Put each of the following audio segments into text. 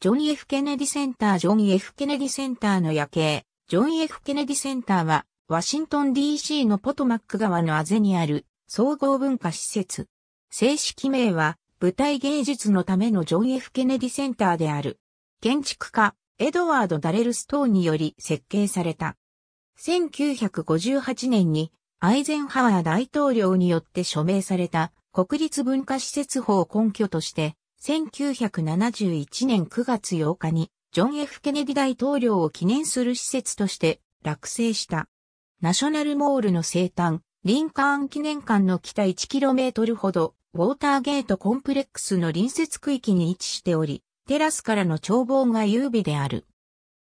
ジョン・ F・ ケネディセンタージョン・ F・ ケネディセンターの夜景、ジョン・ F・ ケネディセンターは、ワシントン DC のポトマック川のあぜにある総合文化施設。正式名は、舞台芸術のためのジョン・ F・ ケネディセンターである。建築家、エドワード・ダレル・ストーンにより設計された。1958年に、アイゼンハワー大統領によって署名された国立文化施設法を根拠として、1971年9月8日にジョン・ F・ ケネディ大統領を記念する施設として落成した。ナショナルモールの生誕、リンカーン記念館の北 1km ほど、ウォーターゲートコンプレックスの隣接区域に位置しており、テラスからの眺望が優美である。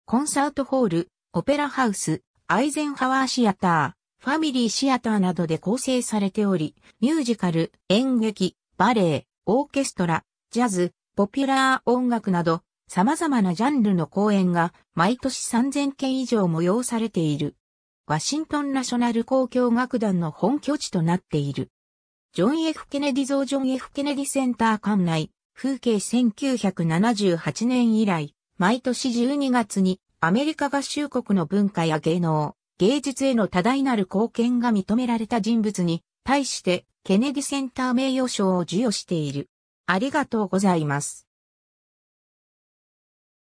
コンサートホール、オペラハウス、アイゼンハワーシアター、ファミリーシアターなどで構成されており、ミュージカル、演劇、バレエ、オーケストラ、ジャズ、ポピュラー音楽など、様々なジャンルの公演が毎年3000件以上催されている。ワシントンナショナル交響楽団の本拠地となっている。ジョン・ F・ ケネディ像ジョン・ F・ ケネディセンター館内、風景1978年以来、毎年12月にアメリカ合衆国の文化や芸能、芸術への多大なる貢献が認められた人物に対してケネディセンター名誉賞を授与している。ありがとうございます。